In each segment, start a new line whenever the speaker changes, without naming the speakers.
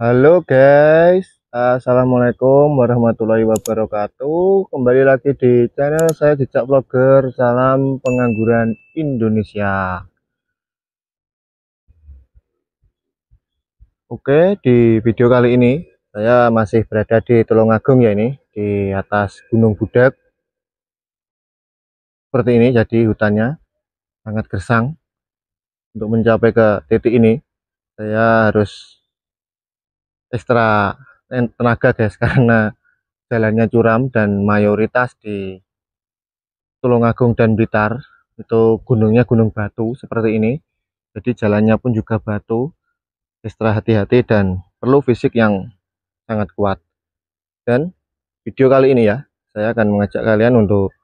Halo guys, Assalamualaikum warahmatullahi wabarakatuh Kembali lagi di channel saya Jejak Vlogger Salam Pengangguran Indonesia Oke, di video kali ini Saya masih berada di Tulungagung ya ini Di atas Gunung Budak Seperti ini jadi hutannya Sangat gersang Untuk mencapai ke titik ini Saya harus ekstra tenaga guys karena jalannya curam dan mayoritas di Tulungagung dan Blitar itu gunungnya gunung batu seperti ini jadi jalannya pun juga batu ekstra hati-hati dan perlu fisik yang sangat kuat dan video kali ini ya saya akan mengajak kalian untuk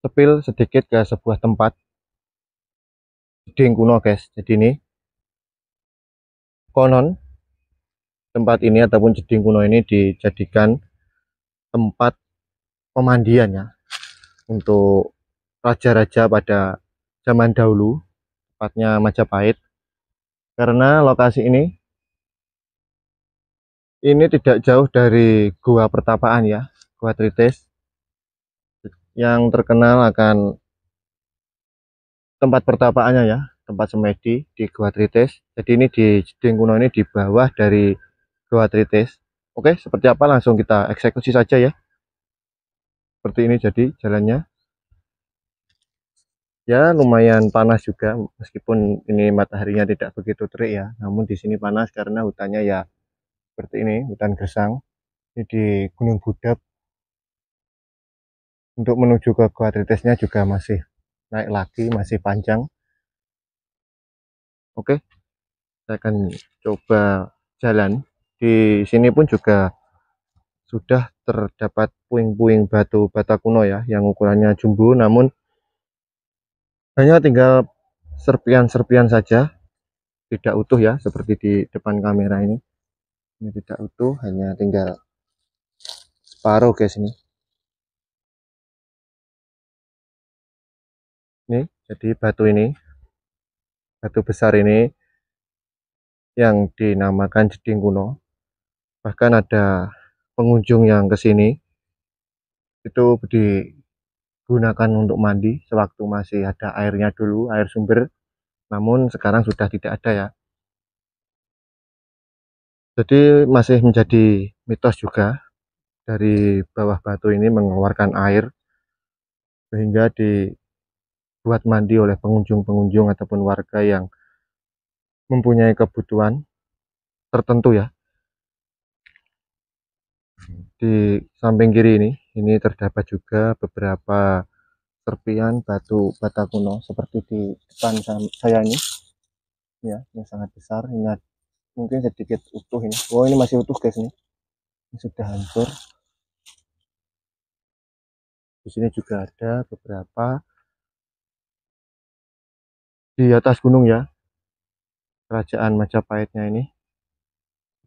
sepil sedikit ke sebuah tempat gedung kuno guys jadi ini konon tempat ini ataupun jeding kuno ini dijadikan tempat pemandian ya untuk raja-raja pada zaman dahulu tempatnya Majapahit karena lokasi ini ini tidak jauh dari Gua Pertapaan ya Gua Tritis yang terkenal akan tempat pertapaannya ya tempat semedi di Gua Tritis jadi ini di jeding kuno ini di bawah dari dua oke seperti apa langsung kita eksekusi saja ya seperti ini jadi jalannya ya lumayan panas juga meskipun ini mataharinya tidak begitu terik ya namun di sini panas karena hutannya ya seperti ini hutan gersang ini di Gunung Budap. untuk menuju ke kuadritesnya juga masih naik lagi masih panjang oke saya akan coba jalan di sini pun juga sudah terdapat puing-puing batu bata kuno ya yang ukurannya jumbo namun hanya tinggal serpian-serpian saja tidak utuh ya seperti di depan kamera ini ini tidak utuh hanya tinggal separuh guys ini ini jadi batu ini batu besar ini yang dinamakan jeding kuno bahkan ada pengunjung yang ke sini itu digunakan untuk mandi sewaktu masih ada airnya dulu air sumber namun sekarang sudah tidak ada ya jadi masih menjadi mitos juga dari bawah batu ini mengeluarkan air sehingga dibuat mandi oleh pengunjung-pengunjung ataupun warga yang mempunyai kebutuhan tertentu ya di samping kiri ini ini terdapat juga beberapa serpian batu bata kuno seperti di depan saya ini ya yang sangat besar ini mungkin sedikit utuh ini oh ini masih utuh guys ini, ini sudah hancur di sini juga ada beberapa di atas gunung ya kerajaan Majapahitnya ini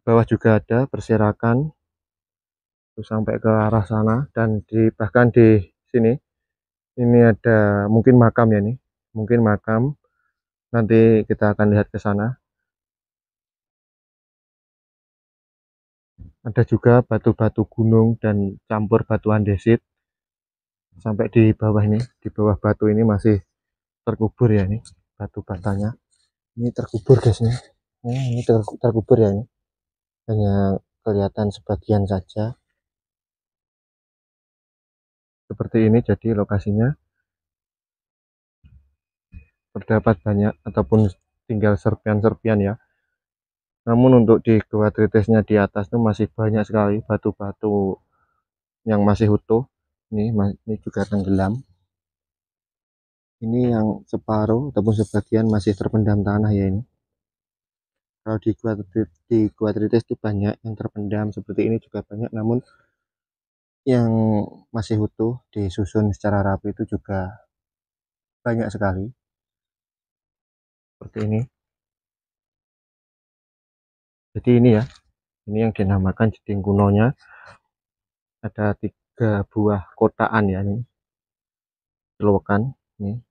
bawah juga ada perserakan sampai ke arah sana dan di bahkan di sini ini ada mungkin makam ya nih mungkin makam nanti kita akan lihat ke sana ada juga batu-batu gunung dan campur batu andesit sampai di bawah ini di bawah batu ini masih terkubur ya nih batu batanya ini terkubur guys nih ini terkubur ya ini hanya kelihatan sebagian saja seperti ini jadi lokasinya terdapat banyak ataupun tinggal serpian-serpian ya namun untuk di gua di atas itu masih banyak sekali batu-batu yang masih utuh ini, ini juga tenggelam ini yang separuh ataupun sebagian masih terpendam tanah ya ini kalau di gua di itu banyak yang terpendam seperti ini juga banyak namun yang masih utuh disusun secara rapi itu juga banyak sekali seperti ini jadi ini ya ini yang dinamakan jeding kunonya ada tiga buah kotaan ya ini selokan ini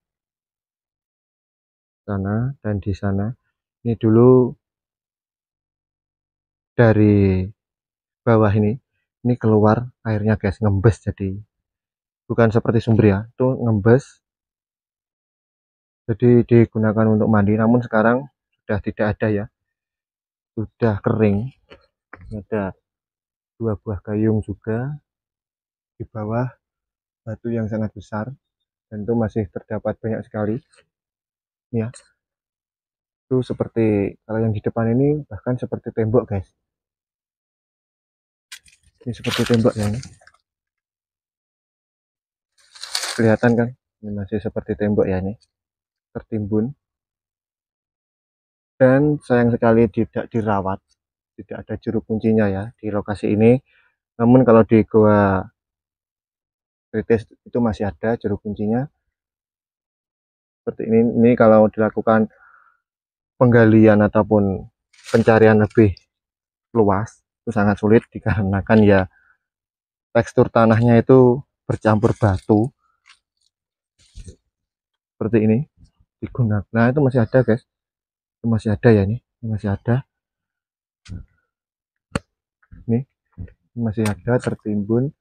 sana dan di sana ini dulu dari bawah ini ini keluar airnya guys ngembes jadi bukan seperti sumber ya itu ngembes jadi digunakan untuk mandi namun sekarang sudah tidak ada ya sudah kering ada dua buah gayung juga di bawah batu yang sangat besar dan itu masih terdapat banyak sekali ya itu seperti kalau yang di depan ini bahkan seperti tembok guys ini seperti tembok ini. kelihatan kan ini masih seperti tembok ya ini tertimbun dan sayang sekali tidak dirawat tidak ada juru kuncinya ya di lokasi ini namun kalau di gua kritis itu masih ada juru kuncinya seperti ini ini kalau dilakukan penggalian ataupun pencarian lebih luas itu sangat sulit dikarenakan ya tekstur tanahnya itu bercampur batu seperti ini digunakan nah itu masih ada guys itu masih ada ya ini, ini masih ada ini, ini masih ada tertimbun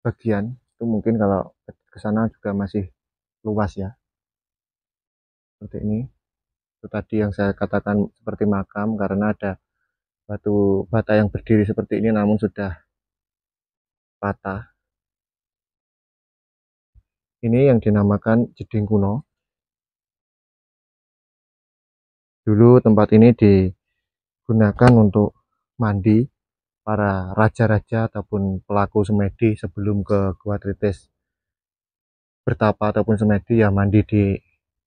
bagian itu mungkin kalau ke sana juga masih luas ya seperti ini itu tadi yang saya katakan seperti makam karena ada batu bata yang berdiri seperti ini namun sudah patah ini yang dinamakan jeding kuno dulu tempat ini digunakan untuk mandi para raja-raja ataupun pelaku semedi sebelum ke Gua Tritis bertapa ataupun semedi ya mandi di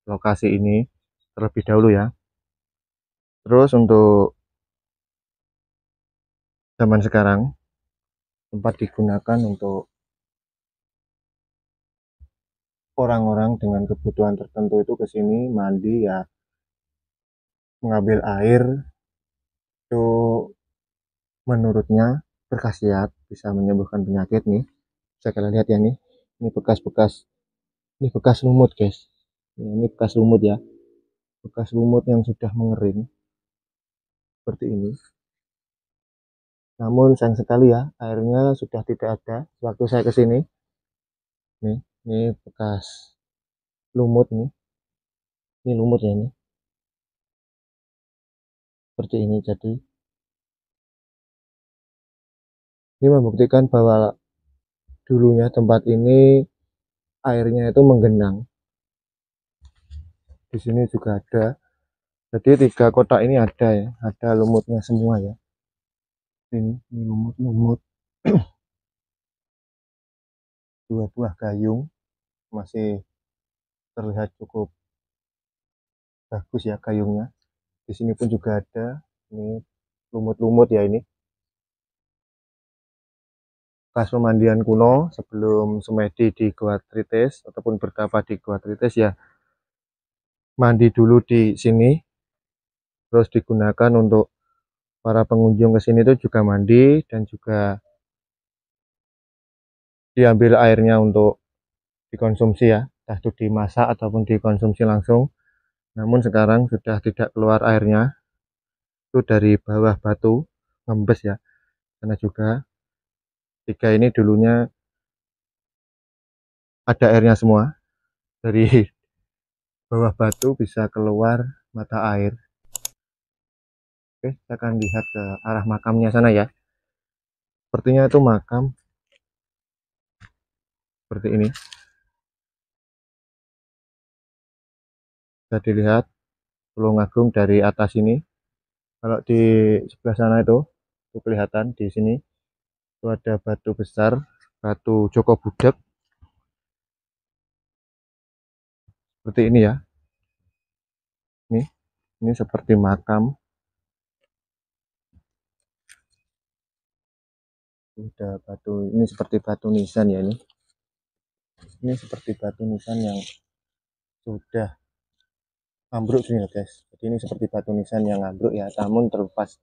lokasi ini terlebih dahulu ya terus untuk zaman sekarang tempat digunakan untuk orang-orang dengan kebutuhan tertentu itu ke sini mandi ya mengambil air itu menurutnya berkhasiat bisa menyembuhkan penyakit nih bisa kalian lihat ya nih ini bekas-bekas ini bekas lumut guys ya, ini bekas lumut ya bekas lumut yang sudah mengering seperti ini namun sayang sekali ya airnya sudah tidak ada waktu saya kesini nih ini bekas lumut nih ini lumut ya ini seperti ini jadi ini membuktikan bahwa dulunya tempat ini airnya itu menggenang di sini juga ada jadi tiga kotak ini ada ya ada lumutnya semua ya ini lumut-lumut dua buah gayung masih terlihat cukup bagus ya gayungnya di sini pun juga ada ini lumut-lumut ya ini pas pemandian kuno sebelum semedi di kuatrites Trites ataupun bertapa di kuatrites Trites ya mandi dulu di sini terus digunakan untuk para pengunjung ke sini itu juga mandi dan juga diambil airnya untuk dikonsumsi ya, entah itu dimasak ataupun dikonsumsi langsung. Namun sekarang sudah tidak keluar airnya, itu dari bawah batu ngembes ya, karena juga tiga ini dulunya ada airnya semua dari bawah batu bisa keluar mata air Oke, kita akan lihat ke arah makamnya sana ya. Sepertinya itu makam seperti ini. Bisa dilihat Tulung Agung dari atas ini. Kalau di sebelah sana itu, itu kelihatan di sini itu ada batu besar, batu Joko Budak. Seperti ini ya. Ini ini seperti makam udah batu ini seperti batu nisan ya ini ini seperti batu nisan yang sudah ambruk sini guys jadi ini seperti batu nisan yang ambruk ya namun terlepas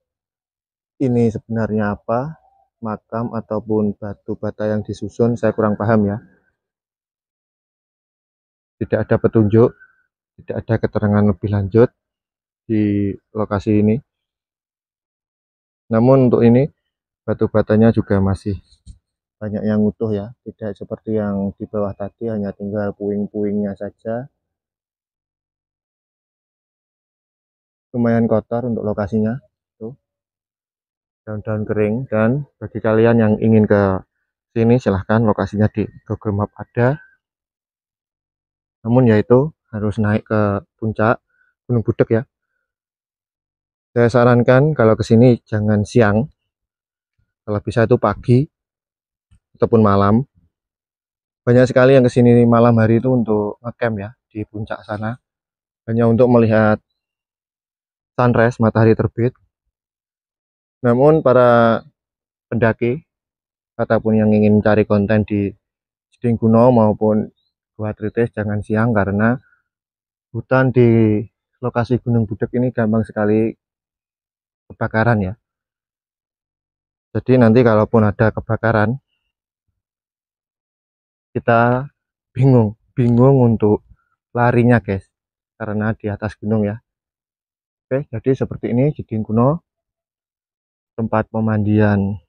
ini sebenarnya apa makam ataupun batu bata yang disusun saya kurang paham ya tidak ada petunjuk tidak ada keterangan lebih lanjut di lokasi ini namun untuk ini batu-batanya juga masih banyak yang utuh ya tidak seperti yang di bawah tadi hanya tinggal puing-puingnya saja lumayan kotor untuk lokasinya tuh daun-daun kering dan bagi kalian yang ingin ke sini silahkan lokasinya di Google Map ada namun yaitu harus naik ke puncak Gunung Budek ya saya sarankan kalau ke sini jangan siang kalau bisa itu pagi ataupun malam banyak sekali yang kesini malam hari itu untuk ngecamp ya di puncak sana hanya untuk melihat sunrise matahari terbit namun para pendaki ataupun yang ingin cari konten di Sting Kuno maupun Gua Tritis jangan siang karena hutan di lokasi Gunung Budek ini gampang sekali kebakaran ya jadi nanti kalaupun ada kebakaran kita bingung bingung untuk larinya guys karena di atas gunung ya oke jadi seperti ini jadi Kuno tempat pemandian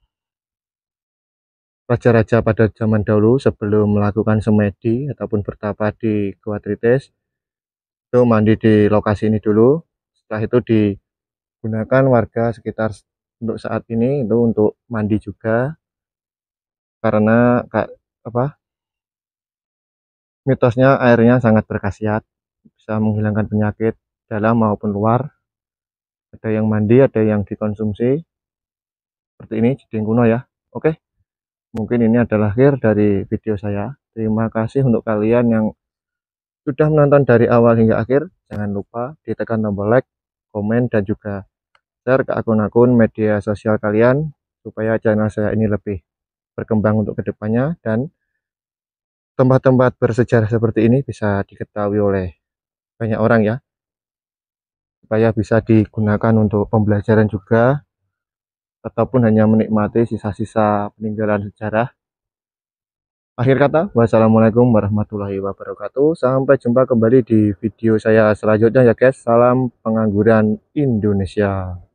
raja-raja pada zaman dahulu sebelum melakukan semedi ataupun bertapa di Goa itu mandi di lokasi ini dulu setelah itu digunakan warga sekitar untuk saat ini itu untuk mandi juga karena kak apa mitosnya airnya sangat berkhasiat bisa menghilangkan penyakit dalam maupun luar ada yang mandi ada yang dikonsumsi seperti ini jadi kuno ya oke mungkin ini adalah akhir dari video saya terima kasih untuk kalian yang sudah menonton dari awal hingga akhir jangan lupa ditekan tombol like komen dan juga share ke akun-akun media sosial kalian supaya channel saya ini lebih berkembang untuk kedepannya dan tempat-tempat bersejarah seperti ini bisa diketahui oleh banyak orang ya supaya bisa digunakan untuk pembelajaran juga ataupun hanya menikmati sisa-sisa peninggalan sejarah akhir kata wassalamualaikum warahmatullahi wabarakatuh sampai jumpa kembali di video saya selanjutnya ya guys salam pengangguran Indonesia